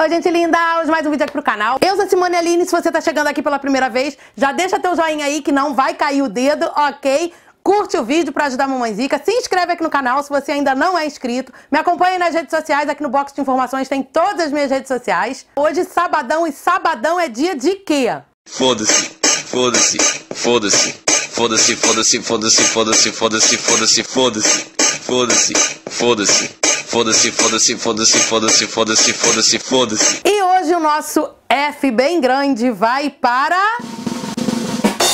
Oi, gente linda! Hoje mais um vídeo aqui pro canal. Eu sou a Simone Aline, se você tá chegando aqui pela primeira vez, já deixa teu joinha aí que não vai cair o dedo, ok? curte o vídeo para ajudar a Mamãe Zica, se inscreve aqui no canal se você ainda não é inscrito, me acompanha nas redes sociais, aqui no box de informações tem todas as minhas redes sociais. Hoje sabadão e sabadão é dia de quê? Foda-se, foda-se, foda-se, foda-se, foda-se, foda-se, foda-se, foda-se, foda-se, foda-se. Foda-se, foda-se, foda-se, foda-se, foda-se, foda-se, foda-se, foda-se, foda-se. E hoje o nosso F bem grande vai para.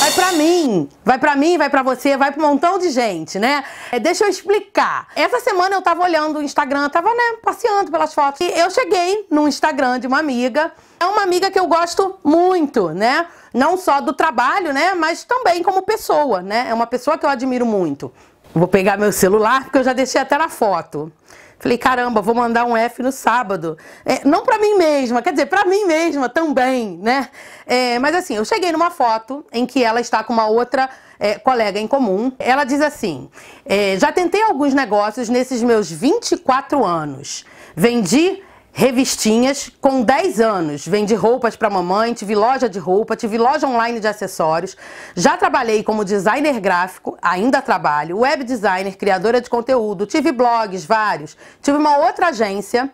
Vai para mim, vai para mim, vai para você, vai para um montão de gente, né? É, deixa eu explicar. Essa semana eu tava olhando o Instagram, tava, né, passeando pelas fotos. E eu cheguei no Instagram de uma amiga. É uma amiga que eu gosto muito, né? Não só do trabalho, né, mas também como pessoa, né? É uma pessoa que eu admiro muito. Vou pegar meu celular, porque eu já deixei até na foto. Falei, caramba, vou mandar um F no sábado. É, não para mim mesma, quer dizer, para mim mesma também, né? É, mas assim, eu cheguei numa foto em que ela está com uma outra é, colega em comum. Ela diz assim: é, já tentei alguns negócios nesses meus 24 anos. Vendi revistinhas com 10 anos. Vendi roupas para mamãe, tive loja de roupa, tive loja online de acessórios. Já trabalhei como designer gráfico, ainda trabalho, web designer, criadora de conteúdo, tive blogs vários. Tive uma outra agência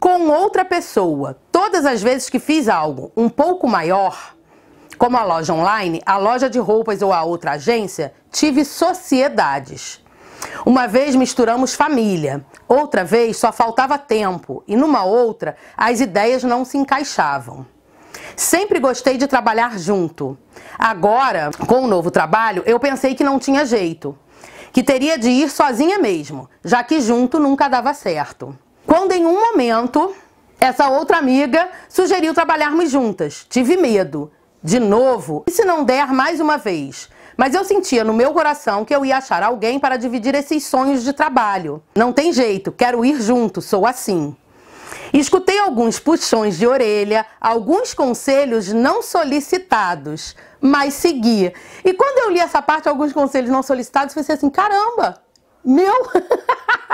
com outra pessoa. Todas as vezes que fiz algo um pouco maior, como a loja online, a loja de roupas ou a outra agência, tive sociedades. Uma vez misturamos família, outra vez só faltava tempo e numa outra as ideias não se encaixavam. Sempre gostei de trabalhar junto. Agora, com o novo trabalho, eu pensei que não tinha jeito, que teria de ir sozinha mesmo, já que junto nunca dava certo. Quando em um momento essa outra amiga sugeriu trabalharmos juntas, tive medo. De novo, e se não der mais uma vez? Mas eu sentia no meu coração que eu ia achar alguém para dividir esses sonhos de trabalho. Não tem jeito, quero ir junto, sou assim. Escutei alguns puxões de orelha, alguns conselhos não solicitados, mas segui. E quando eu li essa parte, alguns conselhos não solicitados, pensei assim: caramba, meu!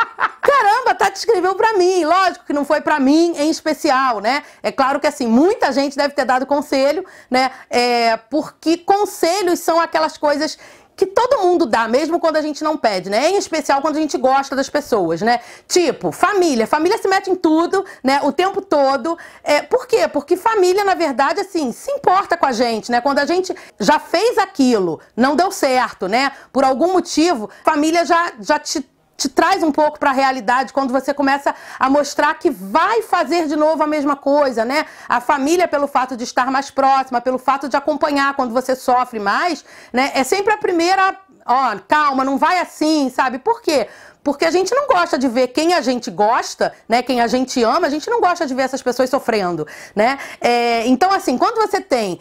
a Tati tá escreveu para mim. Lógico que não foi para mim em especial, né? É claro que assim, muita gente deve ter dado conselho, né? É, porque conselhos são aquelas coisas que todo mundo dá, mesmo quando a gente não pede, né? Em especial quando a gente gosta das pessoas, né? Tipo, família. Família se mete em tudo, né? O tempo todo. É, por quê? Porque família, na verdade, assim, se importa com a gente, né? Quando a gente já fez aquilo, não deu certo, né? Por algum motivo, família já, já te te traz um pouco para a realidade quando você começa a mostrar que vai fazer de novo a mesma coisa, né? A família, pelo fato de estar mais próxima, pelo fato de acompanhar quando você sofre mais, né? É sempre a primeira, ó, calma, não vai assim, sabe? Por quê? porque a gente não gosta de ver quem a gente gosta, né? Quem a gente ama, a gente não gosta de ver essas pessoas sofrendo, né? É, então, assim, quando você tem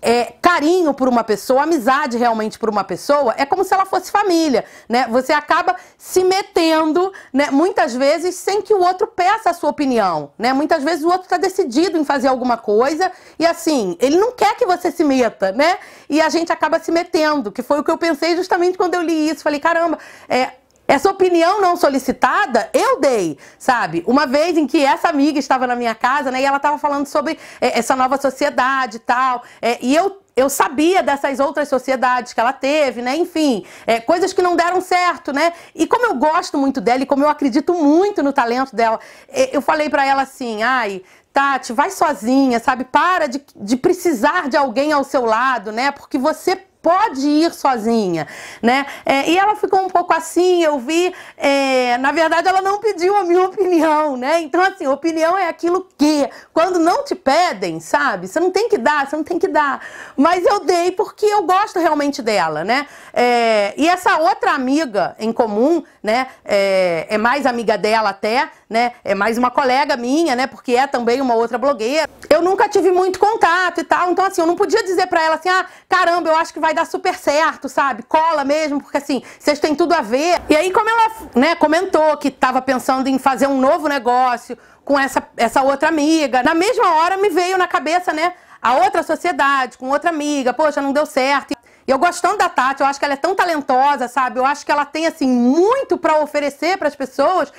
é, carinho por uma pessoa, amizade realmente por uma pessoa, é como se ela fosse família, né? Você acaba se metendo, né? Muitas vezes sem que o outro peça a sua opinião, né? Muitas vezes o outro está decidido em fazer alguma coisa e assim, ele não quer que você se meta, né? E a gente acaba se metendo, que foi o que eu pensei justamente quando eu li isso. Falei, caramba, é, essa opinião não solicitada eu dei, sabe? Uma vez em que essa amiga estava na minha casa, né? E ela estava falando sobre é, essa nova sociedade e tal. É, e eu eu sabia dessas outras sociedades que ela teve, né? Enfim, é, coisas que não deram certo, né? E como eu gosto muito dela e como eu acredito muito no talento dela, é, eu falei para ela assim, ai, Tati, vai sozinha, sabe? Para de, de precisar de alguém ao seu lado, né? Porque você pode ir sozinha, né? É, e ela ficou um pouco assim, eu vi. É, na verdade, ela não pediu a minha opinião, né? Então, assim, opinião é aquilo que, quando não te pedem, sabe? Você não tem que dar, você não tem que dar. Mas eu dei porque eu gosto realmente dela, né? É, e essa outra amiga em comum, né? É, é mais amiga dela até, né? É mais uma colega minha, né? Porque é também uma outra blogueira. Eu nunca tive muito contato e tal, então assim, eu não podia dizer para ela assim, ah, caramba, eu acho que vai vai dar super certo, sabe? Cola mesmo, porque assim, vocês têm tudo a ver. E aí, como ela né, comentou que estava pensando em fazer um novo negócio com essa, essa outra amiga, na mesma hora me veio na cabeça, né? A outra sociedade, com outra amiga, poxa, não deu certo. E eu gosto da Tati, eu acho que ela é tão talentosa, sabe? Eu acho que ela tem, assim, muito para oferecer para as pessoas,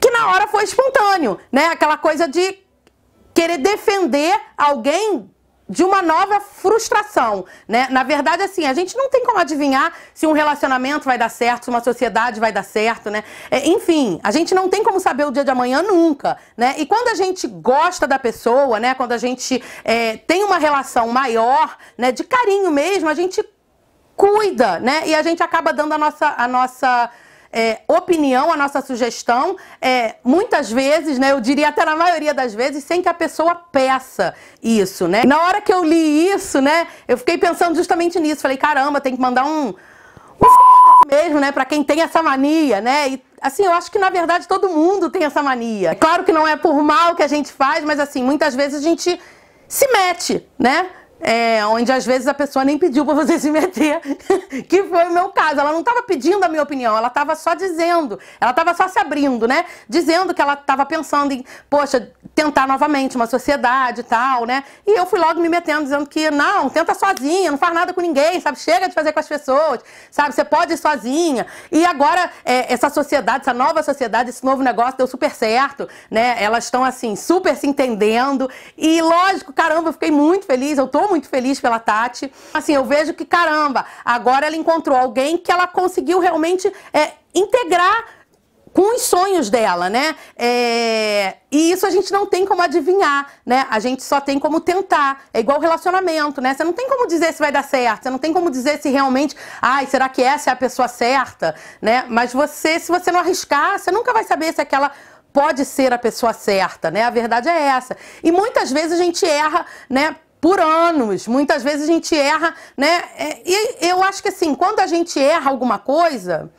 que na hora foi espontâneo, né? Aquela coisa de querer defender alguém de uma nova frustração, né? Na verdade, assim, a gente não tem como adivinhar se um relacionamento vai dar certo, se uma sociedade vai dar certo, né? É, enfim, a gente não tem como saber o dia de amanhã nunca, né? E quando a gente gosta da pessoa, né? Quando a gente é, tem uma relação maior, né? De carinho mesmo, a gente cuida, né? E a gente acaba dando a nossa, a nossa é, opinião, a nossa sugestão, é, muitas vezes, né, eu diria até na maioria das vezes, sem que a pessoa peça isso, né? na hora que eu li isso, né, eu fiquei pensando justamente nisso. Falei, caramba, tem que mandar um, um mesmo, né, para quem tem essa mania, né? E, assim, eu acho que na verdade todo mundo tem essa mania. É claro que não é por mal que a gente faz, mas assim, muitas vezes a gente se mete, né? é, onde às vezes a pessoa nem pediu para você se meter, que foi o meu caso. Ela não estava pedindo a minha opinião, ela estava só dizendo, ela estava só se abrindo, né? Dizendo que ela estava pensando em, poxa, tentar novamente uma sociedade e tal, né? E eu fui logo me metendo, dizendo que não, tenta sozinha, não faz nada com ninguém, sabe? Chega de fazer com as pessoas, sabe? Você pode ir sozinha. E agora, é, essa sociedade, essa nova sociedade, esse novo negócio deu super certo, né? Elas estão, assim, super se entendendo. E lógico, caramba, eu fiquei muito feliz, eu tô muito feliz pela Tati. Assim, eu vejo que, caramba, agora ela encontrou alguém que ela conseguiu realmente é, integrar com os sonhos dela, né? É... E isso a gente não tem como adivinhar, né? A gente só tem como tentar. É igual relacionamento, né? Você não tem como dizer se vai dar certo, você não tem como dizer se realmente, ai, será que essa é a pessoa certa, né? Mas você, se você não arriscar, você nunca vai saber se aquela pode ser a pessoa certa, né? A verdade é essa. E muitas vezes a gente erra, né? Por anos, muitas vezes a gente erra, né? É, e eu acho que assim, quando a gente erra alguma coisa,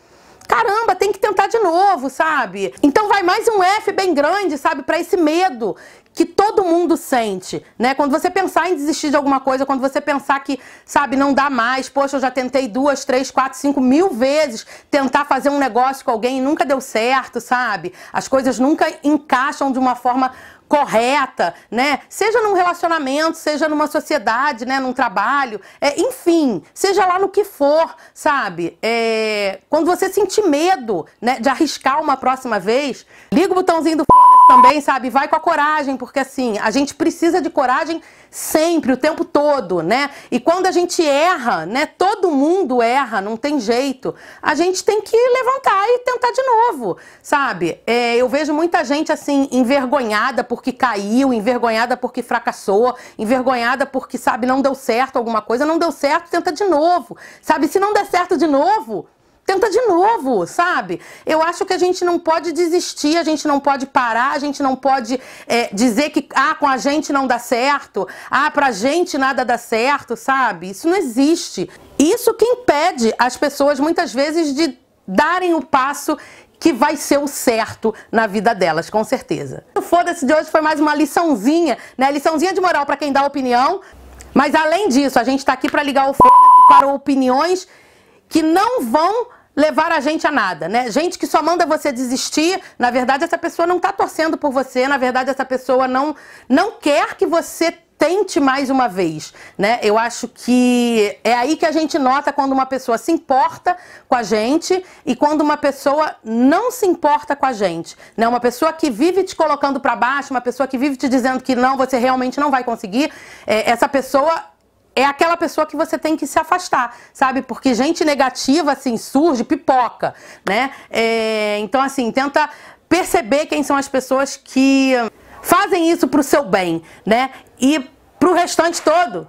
caramba, tem que tentar de novo, sabe? Então vai mais um F bem grande, sabe, para esse medo que todo mundo sente, né? Quando você pensar em desistir de alguma coisa, quando você pensar que, sabe, não dá mais, poxa, eu já tentei duas, três, quatro, cinco mil vezes tentar fazer um negócio com alguém e nunca deu certo, sabe? As coisas nunca encaixam de uma forma correta, né? Seja num relacionamento, seja numa sociedade, né? Num trabalho, é, enfim, seja lá no que for, sabe? É, quando você sentir medo, né? De arriscar uma próxima vez, liga o botãozinho do também, sabe? Vai com a coragem, porque assim, a gente precisa de coragem sempre, o tempo todo, né? E quando a gente erra, né? Todo mundo erra, não tem jeito. A gente tem que levantar e tentar de novo, sabe? É, eu vejo muita gente assim, envergonhada porque caiu, envergonhada porque fracassou, envergonhada porque, sabe, não deu certo alguma coisa, não deu certo, tenta de novo, sabe? Se não der certo de novo, tenta de novo, sabe? Eu acho que a gente não pode desistir, a gente não pode parar, a gente não pode é, dizer que ah, com a gente não dá certo, ah, pra gente nada dá certo, sabe? Isso não existe. Isso que impede as pessoas muitas vezes de darem o passo que vai ser o certo na vida delas, com certeza. O Foda-se de hoje foi mais uma liçãozinha, né? Liçãozinha de moral para quem dá opinião. Mas além disso, a gente tá aqui para ligar o foda para opiniões que não vão levar a gente a nada, né? Gente que só manda você desistir, na verdade essa pessoa não está torcendo por você, na verdade essa pessoa não não quer que você tente mais uma vez, né? Eu acho que é aí que a gente nota quando uma pessoa se importa com a gente e quando uma pessoa não se importa com a gente, né? Uma pessoa que vive te colocando para baixo, uma pessoa que vive te dizendo que não, você realmente não vai conseguir, é, essa pessoa é aquela pessoa que você tem que se afastar, sabe? Porque gente negativa, assim, surge, pipoca, né? É, então, assim, tenta perceber quem são as pessoas que fazem isso pro seu bem, né? E pro restante todo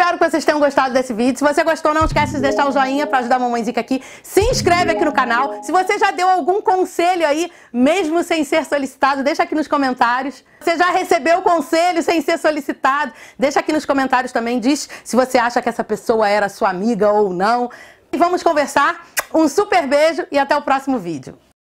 espero que vocês tenham gostado desse vídeo. Se você gostou, não esquece de deixar o joinha pra ajudar a Zica aqui. Se inscreve aqui no canal. Se você já deu algum conselho aí, mesmo sem ser solicitado, deixa aqui nos comentários. Você já recebeu o conselho sem ser solicitado? Deixa aqui nos comentários também, diz se você acha que essa pessoa era sua amiga ou não. E vamos conversar. Um super beijo e até o próximo vídeo.